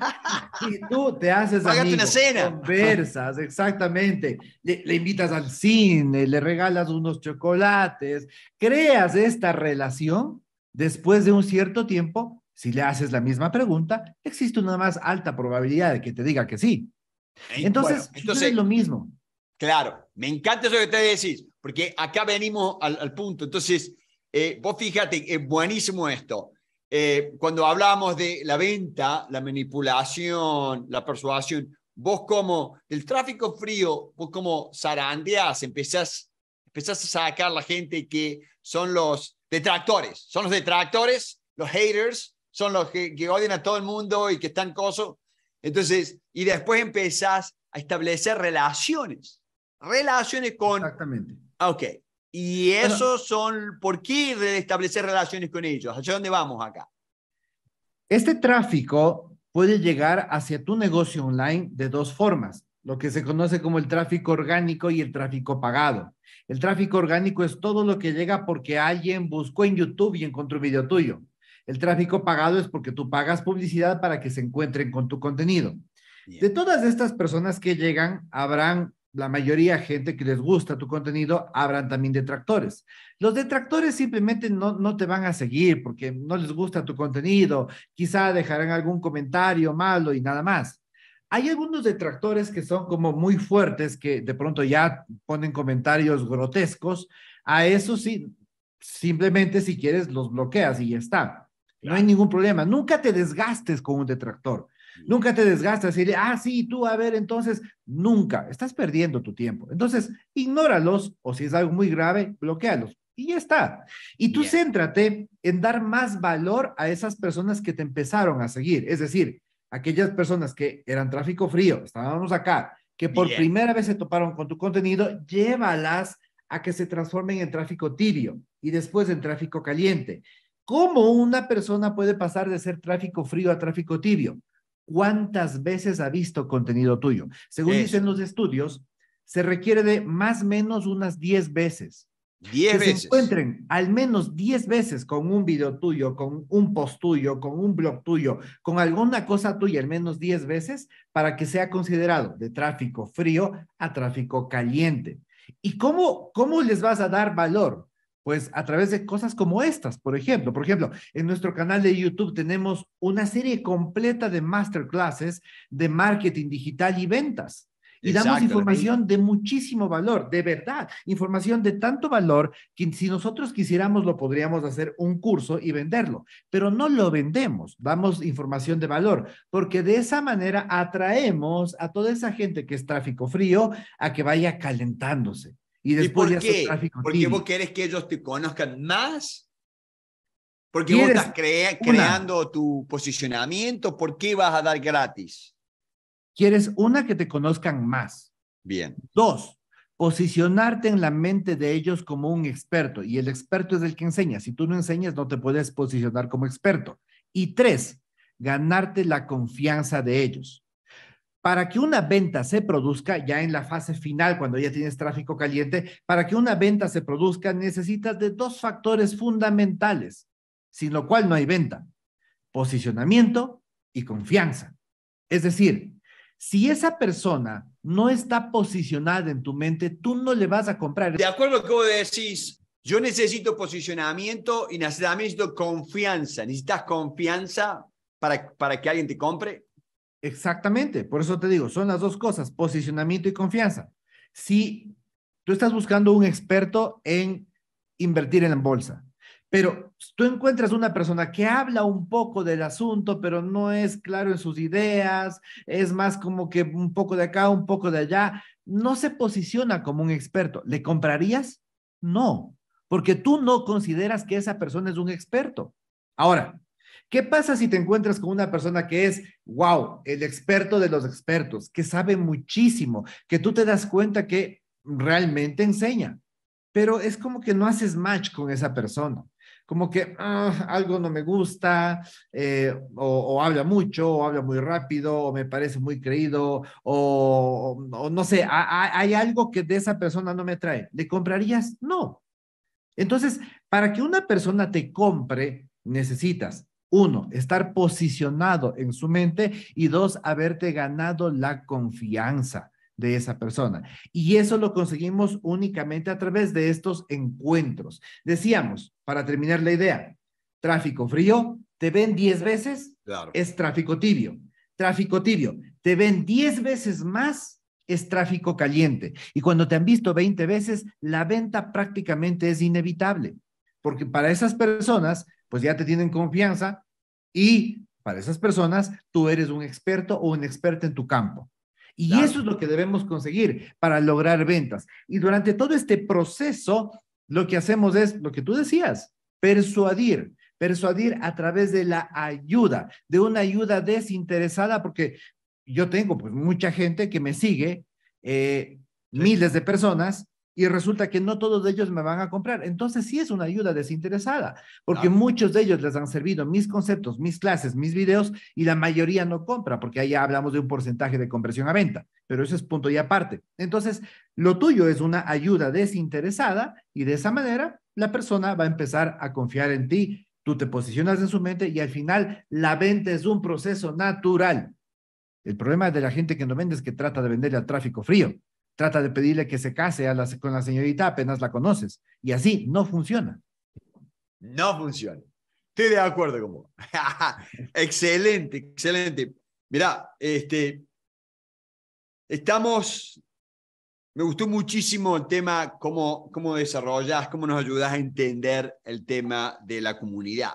si tú te haces amigo, una cena. conversas, exactamente, le, invitas al cine, le regalas unos chocolates, creas esta relación, después de un cierto tiempo, si le haces la misma pregunta, existe una más alta probabilidad de que te diga que sí. Eh, entonces, es lo mismo. Claro, me encanta eso que te decís, porque acá venimos al, al punto. Entonces, eh, vos fíjate, es buenísimo esto. Eh, cuando hablamos de la venta, la manipulación, la persuasión, vos como del tráfico frío, vos como zarandeás, empezás, empezás a sacar la gente que son los detractores, son los detractores, los haters, son los que, odian a todo el mundo y que están coso. Entonces, y después empezás a establecer relaciones, relaciones con... Exactamente. Ah, ok, y esos son, ¿por qué establecer relaciones con ellos? ¿Hacia dónde vamos acá? Este tráfico puede llegar hacia tu negocio online de dos formas, lo que se conoce como el tráfico orgánico y el tráfico pagado. El tráfico orgánico es todo lo que llega porque alguien buscó en YouTube y encontró un video tuyo. El tráfico pagado es porque tú pagas publicidad para que se encuentren con tu contenido. De todas estas personas que llegan, habrán la mayoría de gente que les gusta tu contenido abran también detractores. Los detractores simplemente no, no te van a seguir porque no les gusta tu contenido, quizá dejarán algún comentario malo y nada más. Hay algunos detractores que son como muy fuertes, que de pronto ya ponen comentarios grotescos. A eso sí, simplemente si quieres los bloqueas y ya está. No hay ningún problema. Nunca te desgastes con un detractor. Nunca te desgastas y ah, sí, tú, a ver, entonces, nunca, estás perdiendo tu tiempo. Entonces, ignóralos o si es algo muy grave, bloquealos. Y ya está. Y tú céntrate en dar más valor a esas personas que te empezaron a seguir. Es decir, aquellas personas que eran tráfico frío, estábamos acá, que por primera vez se toparon con tu contenido, llévalas a que se transformen en tráfico tibio y después en tráfico caliente. ¿Cómo una persona puede pasar de ser tráfico frío a tráfico tibio? cuántas veces ha visto contenido tuyo. Según dicen los estudios, se requiere de más o menos unas 10 veces. 10 veces. Se encuentren al menos 10 veces con un video tuyo, con un post tuyo, con un blog tuyo, con alguna cosa tuya, al menos 10 veces, para que sea considerado de tráfico frío a tráfico caliente. ¿Y cómo, cómo les vas a dar valor? pues a través de cosas como estas, por ejemplo. Por ejemplo, en nuestro canal de YouTube tenemos una serie completa de masterclasses de marketing digital y ventas. Y damos información de muchísimo valor, de verdad, información de tanto valor que si nosotros quisiéramos lo podríamos hacer un curso y venderlo, pero no lo vendemos, damos información de valor, porque de esa manera atraemos a toda esa gente que es tráfico frío a que vaya calentándose y, por qué? Porque vos querés que ellos te conozcan más. Porque vos estás creando tu posicionamiento. ¿Por qué vas a dar gratis? Quieres una que te conozcan más. Bien. Dos, posicionarte en la mente de ellos como un experto. Y el experto es el que enseña. Si tú no enseñas, no te puedes posicionar como experto. Y tres, ganarte la confianza de ellos para que una venta se produzca, ya en la fase final, cuando ya tienes tráfico caliente, para que una venta se produzca necesitas de dos factores fundamentales, sin lo cual no hay venta, posicionamiento y confianza. Es decir, si esa persona no está posicionada en tu mente, tú no le vas a comprar. De acuerdo a lo que decís, yo necesito posicionamiento y necesito confianza. ¿Necesitas confianza para, para que alguien te compre? Exactamente, por eso te digo, son las dos cosas, posicionamiento y confianza. Si tú estás buscando un experto en invertir en la bolsa, pero tú encuentras una persona que habla un poco del asunto, pero no es claro en sus ideas, es más como que un poco de acá, un poco de allá, no se posiciona como un experto. ¿Le comprarías? No, porque tú no consideras que esa persona es un experto. Ahora, ¿Qué pasa si te encuentras con una persona que es, wow, el experto de los expertos, que sabe muchísimo, que tú te das cuenta que realmente enseña, pero es como que no haces match con esa persona? Como que ah, algo no me gusta, eh, o, habla mucho, o habla muy rápido, o me parece muy creído, o, no sé, hay algo que de esa persona no me trae. ¿Le comprarías? No. Entonces, para que una persona te compre, necesitas uno, estar posicionado en su mente y dos, haberte ganado la confianza de esa persona. Y eso lo conseguimos únicamente a través de estos encuentros. Decíamos, para terminar la idea, tráfico frío, te ven 10 veces, es tráfico tibio. Tráfico tibio, te ven 10 veces más, es tráfico caliente. Y cuando te han visto 20 veces, la venta prácticamente es inevitable, porque para esas personas, pues ya te tienen confianza, y para esas personas, tú eres un experto o un experto en tu campo. Y eso es lo que debemos conseguir para lograr ventas. Y durante todo este proceso, lo que hacemos es lo que tú decías, persuadir, persuadir a través de la ayuda, de una ayuda desinteresada, porque yo tengo pues mucha gente que me sigue, eh, miles de personas, y resulta que no todos de ellos me van a comprar. Entonces sí es una ayuda desinteresada, porque muchos de ellos les han servido mis conceptos, mis clases, mis videos, y la mayoría no compra, porque ahí hablamos de un porcentaje de conversión a venta, pero eso es punto y aparte. Entonces, lo tuyo es una ayuda desinteresada y de esa manera la persona va a empezar a confiar en ti, tú te posicionas en su mente y al final la venta es un proceso natural. El problema de la gente que no vende es que trata de venderle al tráfico frío trata de pedirle que se case con la señorita, apenas la conoces. Y así no funciona. No funciona. Estoy de acuerdo con vos. excelente, excelente. Mira, este, estamos, me gustó muchísimo el tema, cómo, cómo desarrollas, cómo nos ayudas a entender el tema de la comunidad,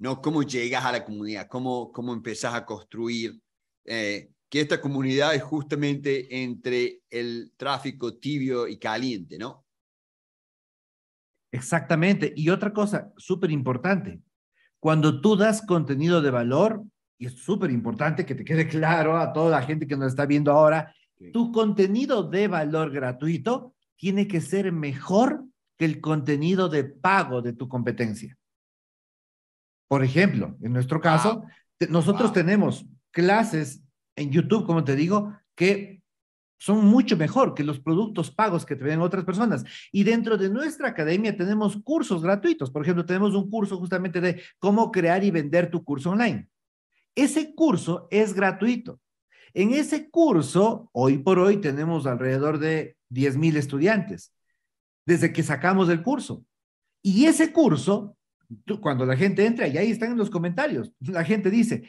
¿no? Cómo llegas a la comunidad, cómo, cómo empezás a construir eh, que esta comunidad es justamente entre el tráfico tibio y caliente, ¿no? Exactamente. Y otra cosa súper importante, cuando tú das contenido de valor, y es súper importante que te quede claro a toda la gente que nos está viendo ahora, tu contenido de valor gratuito tiene que ser mejor que el contenido de pago de tu competencia. Por ejemplo, en nuestro caso, ah. nosotros tenemos clases en YouTube, como te digo, que son mucho mejor que los productos pagos que te venden otras personas. Y dentro de nuestra academia tenemos cursos gratuitos. Por ejemplo, tenemos un curso justamente de cómo crear y vender tu curso online. Ese curso es gratuito. En ese curso, hoy por hoy, tenemos alrededor de 10.000 mil estudiantes desde que sacamos el curso. Y ese curso, cuando la gente entra, y ahí están en los comentarios, la gente dice,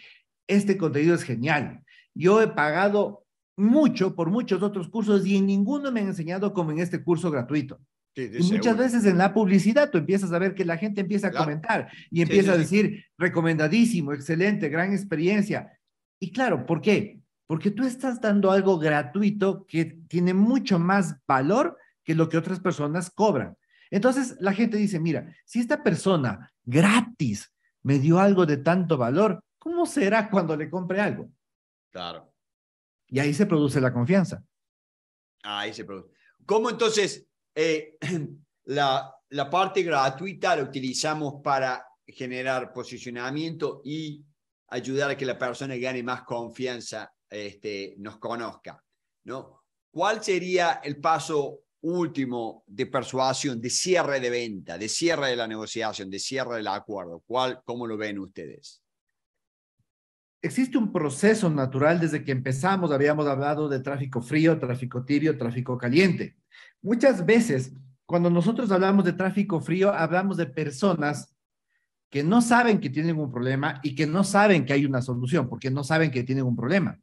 este contenido es genial, yo he pagado mucho por muchos otros cursos y en ninguno me han enseñado como en este curso gratuito. y muchas veces en la publicidad tú empiezas a ver que la gente empieza a comentar y empieza a decir, recomendadísimo, excelente, gran experiencia. Y claro, ¿por qué? Porque tú estás dando algo gratuito que tiene mucho más valor que lo que otras personas cobran. Entonces la gente dice, mira, si esta persona gratis me dio algo de tanto valor, ¿cómo será cuando le compre algo? Claro. Y ahí se produce la confianza. Ahí se produce. ¿Cómo entonces eh, la, parte gratuita la utilizamos para generar posicionamiento y ayudar a que la persona gane más confianza, este, nos conozca, ¿no? ¿Cuál sería el paso último de persuasión, de cierre de venta, de cierre de la negociación, de cierre del acuerdo? ¿Cuál, ¿Cómo lo ven ustedes? existe un proceso natural desde que empezamos, habíamos hablado de tráfico frío, tráfico tibio, tráfico caliente. Muchas veces, cuando nosotros hablamos de tráfico frío, hablamos de personas que no saben que tienen un problema y que no saben que hay una solución, porque no saben que tienen un problema.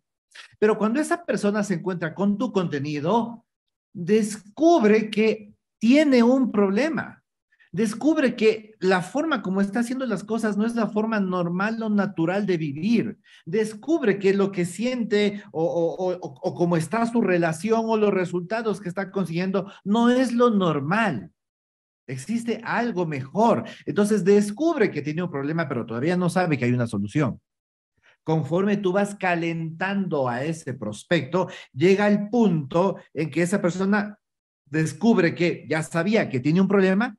Pero cuando esa persona se encuentra con tu contenido, descubre que tiene un problema descubre que la forma como está haciendo las cosas no es la forma normal o natural de vivir. Descubre que lo que siente o, o, o cómo está su relación o los resultados que está consiguiendo no es lo normal. Existe algo mejor. Entonces descubre que tiene un problema, pero todavía no sabe que hay una solución. Conforme tú vas calentando a ese prospecto, llega el punto en que esa persona descubre que ya sabía que tiene un problema,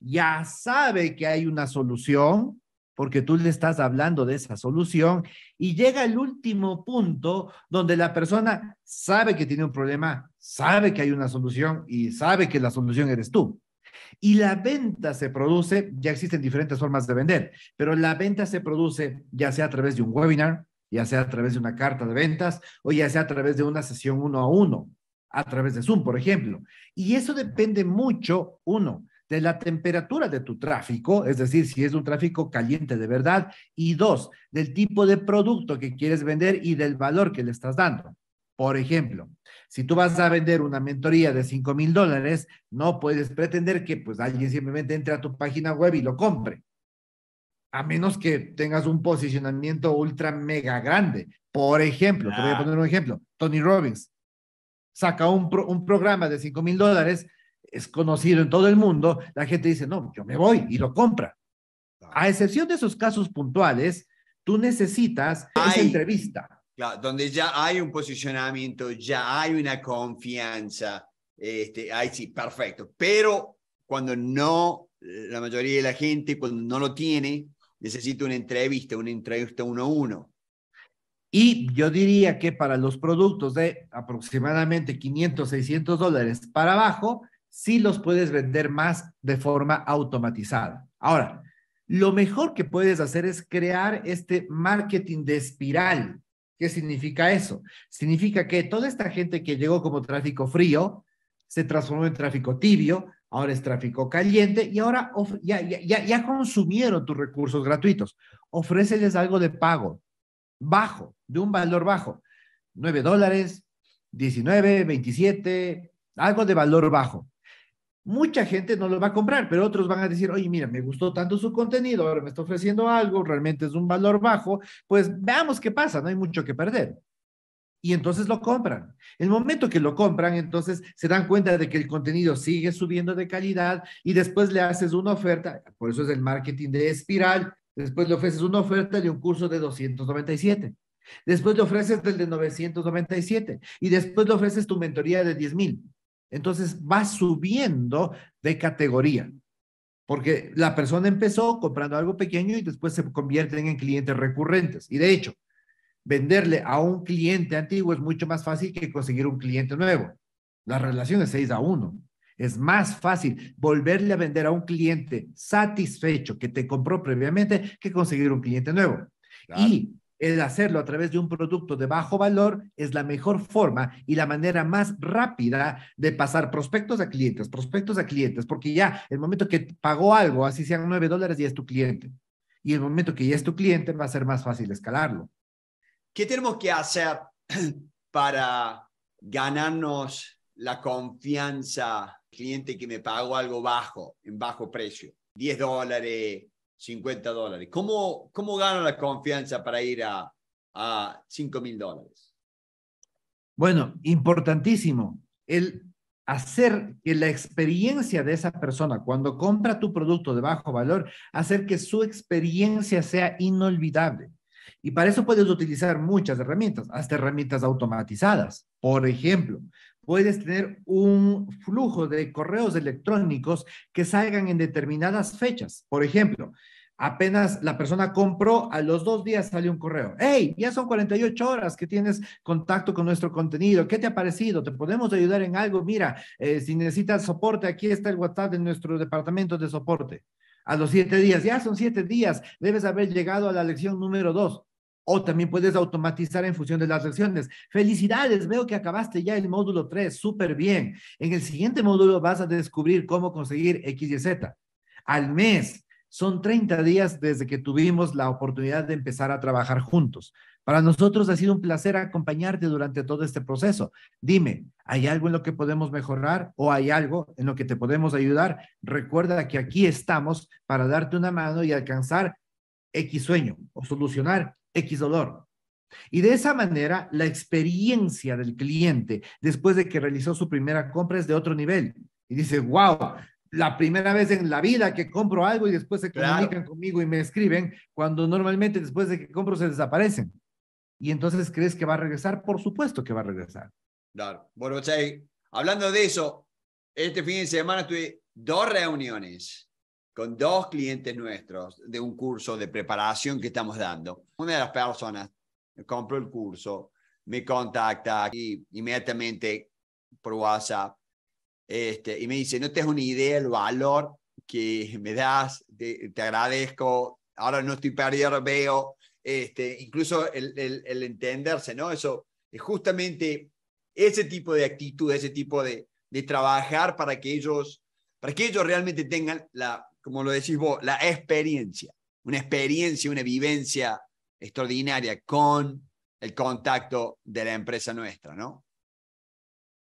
ya sabe que hay una solución, porque tú le estás hablando de esa solución, y llega el último punto donde la persona sabe que tiene un problema, sabe que hay una solución y sabe que la solución eres tú. Y la venta se produce, ya existen diferentes formas de vender, pero la venta se produce ya sea a través de un webinar, ya sea a través de una carta de ventas o ya sea a través de una sesión uno a uno, a través de Zoom, por ejemplo. Y eso depende mucho, uno, de la temperatura de tu tráfico, es decir, si es un tráfico caliente de verdad, y dos, del tipo de producto que quieres vender y del valor que le estás dando. Por ejemplo, si tú vas a vender una mentoría de 5 mil dólares, no puedes pretender que pues alguien simplemente entre a tu página web y lo compre. A menos que tengas un posicionamiento ultra mega grande. Por ejemplo, te voy a poner un ejemplo. Tony Robbins saca un, un programa de 5 mil dólares es conocido en todo el mundo, la gente dice, no, yo me voy y lo compra. A excepción de esos casos puntuales, tú necesitas esa entrevista. donde ya hay un posicionamiento, ya hay una confianza. Este, ahí sí, perfecto. Pero cuando no, la mayoría de la gente, cuando no lo tiene, necesita una entrevista, una entrevista uno a uno. Y yo diría que para los productos de aproximadamente 500, 600 dólares para abajo, si los puedes vender más de forma automatizada. Ahora, lo mejor que puedes hacer es crear este marketing de espiral. ¿Qué significa eso? Significa que toda esta gente que llegó como tráfico frío se transformó en tráfico tibio, ahora es tráfico caliente y ahora ya, ya consumieron tus recursos gratuitos. Ofréceles algo de pago bajo, de un valor bajo. 9 dólares, 19, 27, algo de valor bajo mucha gente no lo va a comprar, pero otros van a decir, oye, mira, me gustó tanto su contenido, ahora me está ofreciendo algo, realmente es un valor bajo, pues veamos qué pasa, no hay mucho que perder. Y entonces lo compran. El momento que lo compran, entonces se dan cuenta de que el contenido sigue subiendo de calidad y después le haces una oferta, por eso es el marketing de espiral, después le ofreces una oferta de un curso de 297. Después le ofreces el de 997 y después le ofreces tu mentoría de 10 mil entonces va subiendo de categoría, porque la persona empezó comprando algo pequeño y después se convierten en clientes recurrentes. Y de hecho, venderle a un cliente antiguo es mucho más fácil que conseguir un cliente nuevo. La relación es 6 a 1. Es más fácil volverle a vender a un cliente satisfecho que te compró previamente que conseguir un cliente nuevo. Y el hacerlo a través de un producto de bajo valor es la mejor forma y la manera más rápida de pasar prospectos a clientes, prospectos a clientes, porque ya el momento que pagó algo, así sean nueve dólares, ya es tu cliente. Y el momento que ya es tu cliente, va a ser más fácil escalarlo. ¿Qué tenemos que hacer para ganarnos la confianza cliente que me pagó algo bajo, en bajo precio? 10 dólares, 50 dólares. ¿Cómo, ¿Cómo la confianza para ir a, a 5 mil dólares? Bueno, importantísimo. El hacer que la experiencia de esa persona cuando compra tu producto de bajo valor, hacer que su experiencia sea inolvidable. Y para eso puedes utilizar muchas herramientas, hasta herramientas automatizadas. Por ejemplo, puedes tener un flujo de correos electrónicos que salgan en determinadas fechas. Por ejemplo, apenas la persona compró, a los dos días salió un correo. Hey, ya son 48 horas que tienes contacto con nuestro contenido. ¿Qué te ha parecido? ¿Te podemos ayudar en algo? Mira, eh, si necesitas soporte, aquí está el WhatsApp de nuestro departamento de soporte. A los siete días, ya son siete días, debes haber llegado a la lección número dos o también puedes automatizar en función de las acciones. Felicidades, veo que acabaste ya el módulo 3, súper bien. En el siguiente módulo vas a descubrir cómo conseguir X y Z al mes. Son 30 días desde que tuvimos la oportunidad de empezar a trabajar juntos. Para nosotros ha sido un placer acompañarte durante todo este proceso. Dime, ¿hay algo en lo que podemos mejorar o hay algo en lo que te podemos ayudar? Recuerda que aquí estamos para darte una mano y alcanzar X sueño o solucionar X dolor. Y de esa manera, la experiencia del cliente después de que realizó su primera compra es de otro nivel. Y dice, wow, la primera vez en la vida que compro algo y después se comunican conmigo y me escriben, cuando normalmente después de que compro se desaparecen. Y entonces, ¿crees que va a regresar? Por supuesto que va a regresar. Claro. Bueno, hablando de eso, este fin de semana tuve dos reuniones con dos clientes nuestros de un curso de preparación que estamos dando. Una de las personas compró el curso, me contacta y inmediatamente por WhatsApp este, y me dice, no es una idea el valor que me das, te, agradezco, ahora no estoy perdido, veo, este, incluso el, el, el entenderse, ¿no? Eso es justamente ese tipo de actitud, ese tipo de, de trabajar para que ellos, para que ellos realmente tengan la, como lo decís vos, la experiencia, una experiencia, una vivencia extraordinaria con el contacto de la empresa nuestra, ¿no?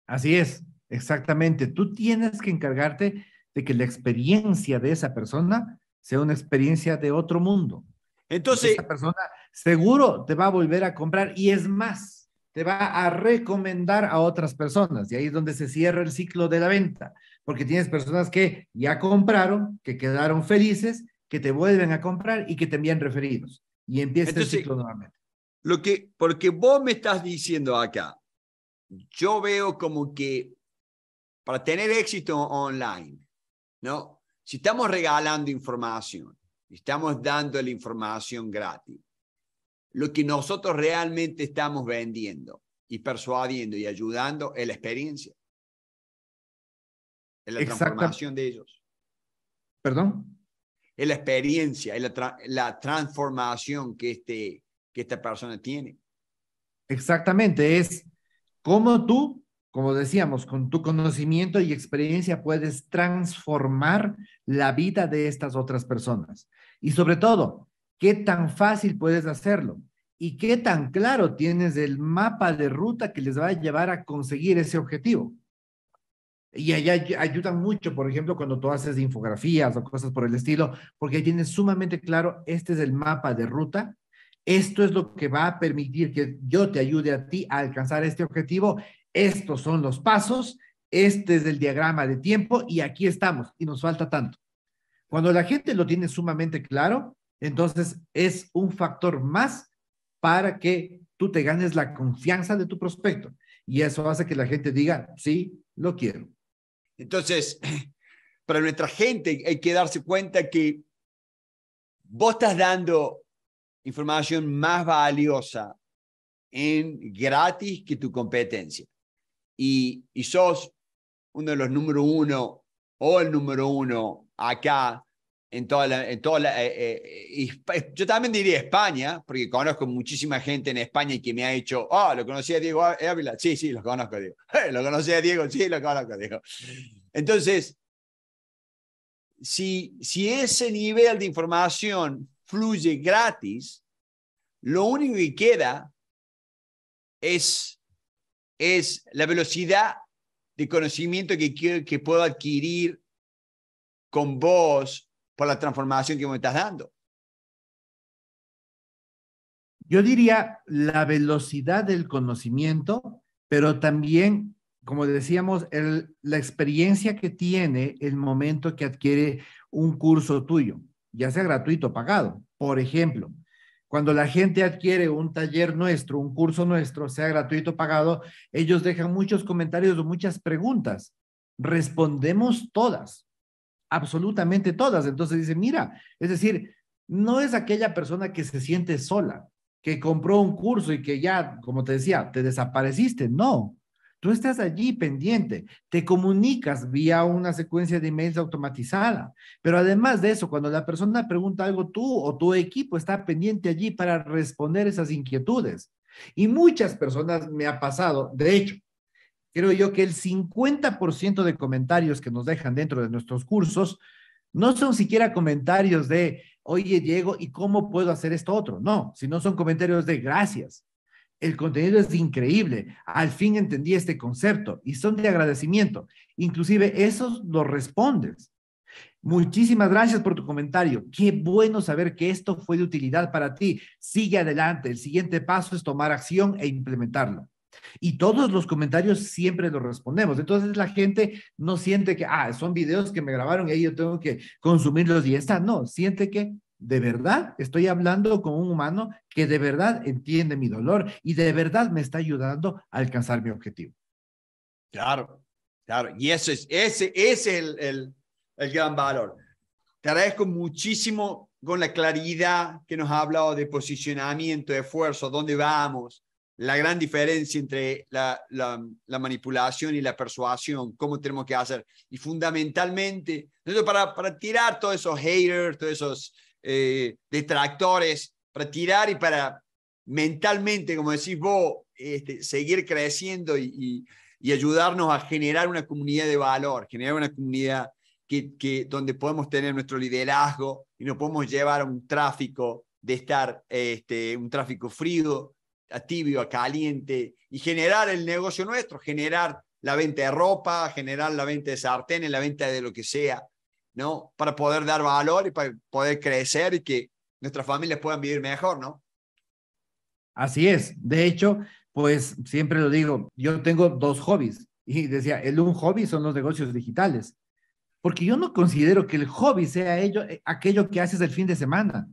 Así es, exactamente. Tú tienes que encargarte de que la experiencia de esa persona sea una experiencia de otro mundo. Entonces, esa persona seguro te va a volver a comprar y es más, te va a recomendar a otras personas y ahí es donde se cierra el ciclo de la venta porque tienes personas que ya compraron, que quedaron felices, que te vuelven a comprar y que te envían referidos. Y empieza el ciclo nuevamente. Lo que, porque vos me estás diciendo acá, yo veo como que para tener éxito online, ¿no? Si estamos regalando información, estamos dando la información gratis, lo que nosotros realmente estamos vendiendo y persuadiendo y ayudando es la experiencia la transformación de ellos. ¿Perdón? la experiencia, y la, transformación que, este, que esta persona tiene. Exactamente, es cómo tú, como decíamos, con tu conocimiento y experiencia puedes transformar la vida de estas otras personas. Y sobre todo, qué tan fácil puedes hacerlo y qué tan claro tienes el mapa de ruta que les va a llevar a conseguir ese objetivo. Y allá ayudan mucho, por ejemplo, cuando tú haces infografías o cosas por el estilo, porque ahí tienes sumamente claro, este es el mapa de ruta, esto es lo que va a permitir que yo te ayude a ti a alcanzar este objetivo, estos son los pasos, este es el diagrama de tiempo y aquí estamos y nos falta tanto. Cuando la gente lo tiene sumamente claro, entonces es un factor más para que tú te ganes la confianza de tu prospecto. Y eso hace que la gente diga, sí, lo quiero. Entonces, para nuestra gente hay que darse cuenta que vos estás dando información más valiosa en gratis que tu competencia. Y, y sos uno de los número uno o el número uno acá en toda En toda eh, eh, eh, yo también diría España, porque conozco muchísima gente en España y que me ha hecho, ah lo conocía Diego Ávila, sí, sí, lo conozco, Diego. lo conocía Diego, sí, lo conozco, Diego. Entonces, si, si ese nivel de información fluye gratis, lo único que queda es, es la velocidad de conocimiento que, que puedo adquirir con vos por la transformación que me estás dando. Yo diría la velocidad del conocimiento, pero también, como decíamos, la experiencia que tiene el momento que adquiere un curso tuyo, ya sea gratuito o pagado. Por ejemplo, cuando la gente adquiere un taller nuestro, un curso nuestro, sea gratuito o pagado, ellos dejan muchos comentarios o muchas preguntas. Respondemos todas absolutamente todas. Entonces dice, mira, es decir, no es aquella persona que se siente sola, que compró un curso y que ya, como te decía, te desapareciste. No, tú estás allí pendiente, te comunicas vía una secuencia de emails automatizada. Pero además de eso, cuando la persona pregunta algo, tú o tu equipo está pendiente allí para responder esas inquietudes. Y muchas personas me ha pasado, de hecho, creo yo que el 50% de comentarios que nos dejan dentro de nuestros cursos no son siquiera comentarios de, oye, Diego, ¿y cómo puedo hacer esto otro? No, sino son comentarios de gracias. El contenido es increíble. Al fin entendí este concepto y son de agradecimiento. Inclusive esos los respondes. Muchísimas gracias por tu comentario. Qué bueno saber que esto fue de utilidad para ti. Sigue adelante. El siguiente paso es tomar acción e implementarlo. Y todos los comentarios siempre los respondemos. Entonces la gente no siente que, ah, son videos que me grabaron y yo tengo que consumirlos y está. No, siente que de verdad estoy hablando con un humano que de verdad entiende mi dolor y de verdad me está ayudando a alcanzar mi objetivo. Claro, claro. Y eso ese, es el, gran valor. Te agradezco muchísimo con la claridad que nos ha hablado de posicionamiento, de esfuerzo, dónde vamos, la gran diferencia entre la, la, manipulación y la persuasión, cómo tenemos que hacer. Y fundamentalmente, para, para tirar todos esos haters, todos esos eh, detractores, para tirar y para mentalmente, como decís vos, este, seguir creciendo y, y, ayudarnos a generar una comunidad de valor, generar una comunidad que, que, donde podemos tener nuestro liderazgo y no podemos llevar a un tráfico de estar, este, un tráfico frío, a tibio, a caliente, y generar el negocio nuestro, generar la venta de ropa, generar la venta de sartenes, la venta de lo que sea, ¿no? Para poder dar valor y para poder crecer y que nuestras familias puedan vivir mejor, ¿no? Así es. De hecho, pues siempre lo digo, yo tengo dos hobbies y decía, el un hobby son los negocios digitales, porque yo no considero que el hobby sea ello, eh, aquello que haces el fin de semana.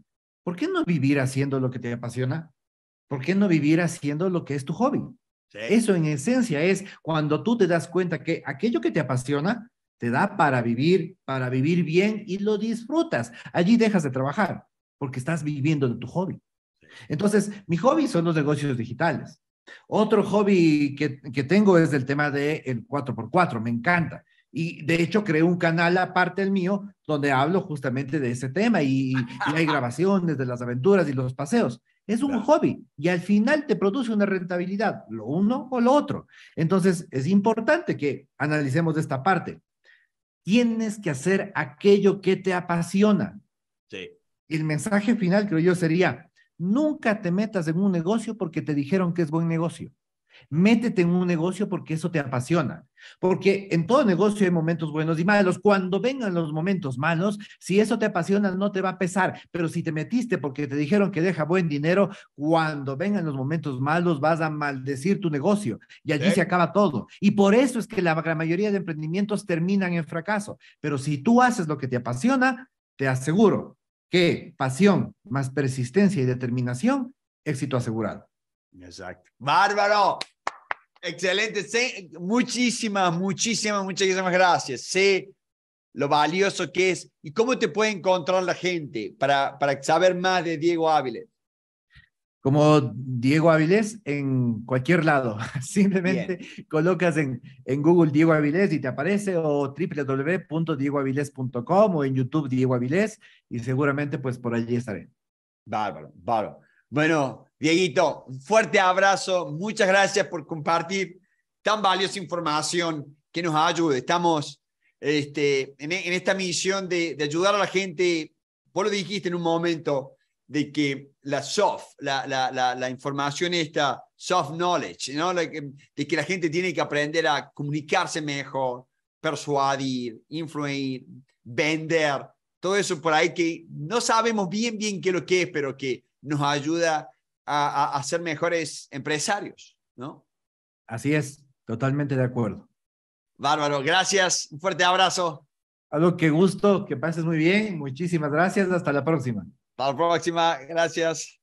¿Por qué no vivir haciendo lo que te apasiona? ¿Por qué no vivir haciendo lo que es tu hobby? Eso en esencia es cuando tú te das cuenta que aquello que te apasiona te da para vivir, para vivir bien y lo disfrutas. Allí dejas de trabajar porque estás viviendo de tu hobby. Entonces, mi hobby son los negocios digitales. Otro hobby que, tengo es el tema del el 4x4, me encanta. Y de hecho creé un canal aparte del mío donde hablo justamente de ese tema y hay grabaciones de las aventuras y los paseos. Es un hobby y al final te produce una rentabilidad, lo uno o lo otro. Entonces, es importante que analicemos esta parte. Tienes que hacer aquello que te apasiona. Sí. El mensaje final, creo yo, sería, nunca te metas en un negocio porque te dijeron que es buen negocio. Métete en un negocio porque eso te apasiona. Porque en todo negocio hay momentos buenos y malos. Cuando vengan los momentos malos, si eso te apasiona, no te va a pesar. Pero si te metiste porque te dijeron que deja buen dinero, cuando vengan los momentos malos, vas a maldecir tu negocio y allí se acaba todo. Y por eso es que la gran mayoría de emprendimientos terminan en fracaso. Pero si tú haces lo que te apasiona, te aseguro que pasión más persistencia y determinación, éxito asegurado. Exacto. Bárbaro. Excelente. muchísimas, muchísimas, muchísimas gracias. Sé lo valioso que es. ¿Y cómo te puede encontrar la gente para, para saber más de Diego Áviles? Como Diego Avilés en cualquier lado. Simplemente colocas en, en Google Diego Avilés y te aparece o www.diegoavilés.com o en YouTube Diego Avilés y seguramente pues por allí estaré. Bárbaro, bárbaro. Bueno, Dieguito, un fuerte abrazo. Muchas gracias por compartir tan valiosa información que nos ayude. Estamos este, en, esta misión de, ayudar a la gente. Vos lo dijiste en un momento de que la soft, la, la, la información esta, soft knowledge, ¿no? de que la gente tiene que aprender a comunicarse mejor, persuadir, influir, vender, todo eso por ahí que no sabemos bien, bien qué es lo que es, pero que nos ayuda a, ser mejores empresarios, ¿no? Así es, totalmente de acuerdo. Bárbaro, gracias, un fuerte abrazo. Algo que gusto, que pases muy bien, muchísimas gracias, hasta la próxima. Hasta la próxima, gracias.